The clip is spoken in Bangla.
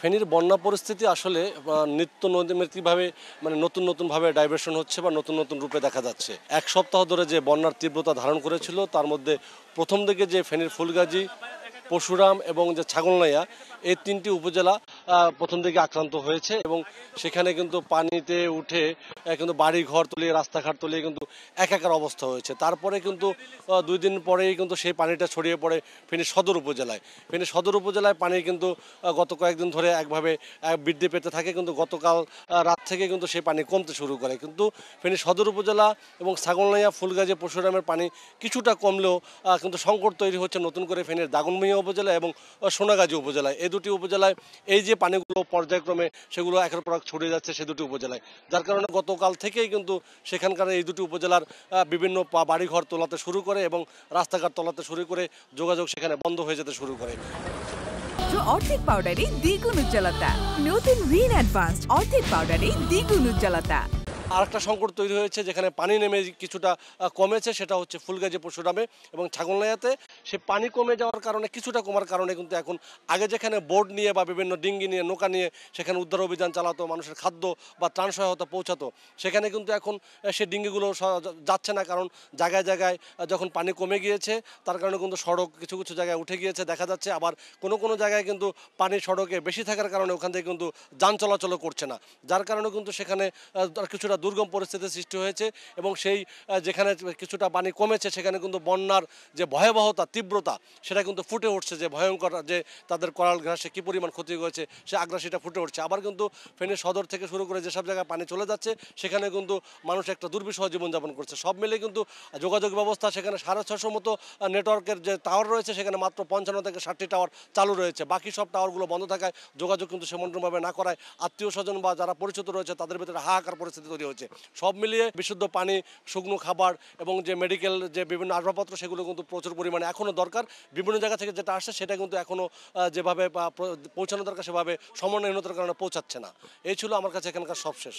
ফেনীর বন্যা পরিস্থিতি আসলে নিত্য নদীমাতৃভাবে মানে নতুন নতুনভাবে ডাইভার্সন হচ্ছে বা নতুন নতুন রূপে দেখা যাচ্ছে এক সপ্তাহ ধরে যে বন্যার তীব্রতা ধারণ করেছিল তার মধ্যে প্রথম দিকে যে ফেনীর ফুলগাজী পরশুরাম এবং যে ছাগলনাইয়া এই তিনটি উপজেলা প্রথম দিকে আক্রান্ত হয়েছে এবং সেখানে কিন্তু পানিতে উঠে কিন্তু বাড়ি ঘর তলিয়ে রাস্তাঘাট তলিয়ে কিন্তু একাকার অবস্থা হয়েছে তারপরে কিন্তু দুই দিন পরেই কিন্তু সেই পানিটা ছড়িয়ে পড়ে ফেনী সদর উপজেলায় ফেনী সদর উপজেলায় পানি কিন্তু গত কয়েকদিন ধরে একভাবে বৃদ্ধি পেতে থাকে কিন্তু গতকাল রাত থেকে কিন্তু সেই পানি কমতে শুরু করে কিন্তু ফেনী সদর উপজেলা এবং ছাগলনাইয়া ফুলগাজে পরশুরামের পানি কিছুটা কমলেও কিন্তু সংকট তৈরি হচ্ছে নতুন করে ফেনীর দাগনভূঞা উপজেলা এবং সোনাগাজী উপজেলায় এই দুটি উপজেলায় এই যে পানিগুলো পর্যায়ক্রমে সেগুলো একের পর এক ছড়িয়ে যাচ্ছে সে দুটি উপজেলায় যার কারণে গতকাল থেকেই কিন্তু সেখানকার এই দুটি উপজেলার বিভিন্ন বাড়িঘর তোলাতে শুরু করে এবং রাস্তাঘাট তোলাতে শুরু করে যোগাযোগ সেখানে বন্ধ হয়ে যেতে শুরু করে অর্ধেক পাউডারে দ্বিগুণ উজ্জ্বলতা নতুন রিন অ্যাডভান্সড অর্ধেক পাউডারে দ্বিগুণ উজ্জ্বলতা আর একটা সংকট তৈরি হয়েছে যেখানে পানি নেমে কিছুটা কমেছে সেটা হচ্ছে ফুলগাজী পরশুরামে এবং ছাগলনাইয়াতে সে পানি কমে যাওয়ার কারণে কিছুটা কমার কারণে কিন্তু এখন আগে যেখানে বোর্ড নিয়ে বা বিভিন্ন ডিঙ্গি নিয়ে নৌকা নিয়ে সেখানে উদ্ধার অভিযান চালাতো মানুষের খাদ্য বা ত্রাণ সহায়তা পৌঁছাতো সেখানে কিন্তু এখন সে ডিঙ্গিগুলো যাচ্ছে না কারণ জায়গায় জায়গায় যখন পানি কমে গিয়েছে তার কারণে কিন্তু সড়ক কিছু কিছু জায়গায় উঠে গিয়েছে দেখা যাচ্ছে আবার কোনো কোনো জায়গায় কিন্তু পানি সড়কে বেশি থাকার কারণে ওখান থেকে কিন্তু যান চলাচলও করছে না যার কারণে কিন্তু সেখানে কিছুটা দুর্গম পরিস্থিতির সৃষ্টি হয়েছে এবং সেই যেখানে কিছুটা পানি কমেছে সেখানে কিন্তু বন্যার যে ভয়াবহতা তীব্রতা সেটা কিন্তু ফুটে উঠছে যে ভয়ঙ্কর যে তাদের করাল ঘাসে কী পরিমাণ ক্ষতি হয়েছে সে আগ্রাসীটা ফুটে উঠছে আবার কিন্তু ফেনী সদর থেকে শুরু করে যেসব জায়গায় পানি চলে যাচ্ছে সেখানে কিন্তু মানুষ একটা দুর্বিষহ জীবনযাপন করছে সব মিলে কিন্তু যোগাযোগ ব্যবস্থা সেখানে সাড়ে ছশো মতো নেটওয়ার্কের যে টাওয়ার রয়েছে সেখানে মাত্র পঞ্চান্ন থেকে ষাটটি টাওয়ার চালু রয়েছে বাকি সব টাওয়ারগুলো বন্ধ থাকায় যোগাযোগ কিন্তু সেমনভাবে না করায় আত্মীয় স্বজন বা যারা পরিচিত রয়েছে তাদের ভিতরে হাহাকার পরিস্থিতি তৈরি হচ্ছে সব মিলিয়ে বিশুদ্ধ পানি শুকনো খাবার এবং যে মেডিকেল যে বিভিন্ন আসবাবপত্র সেগুলো কিন্তু প্রচুর পরিমাণে এখন এখনও দরকার বিভিন্ন জায়গা থেকে যেটা আসছে সেটা কিন্তু এখনও যেভাবে পৌঁছানো দরকার সেভাবে সমন্বয়হীনতার কারণে পৌঁছাচ্ছে না এই ছিল আমার কাছে এখানকার সবশেষ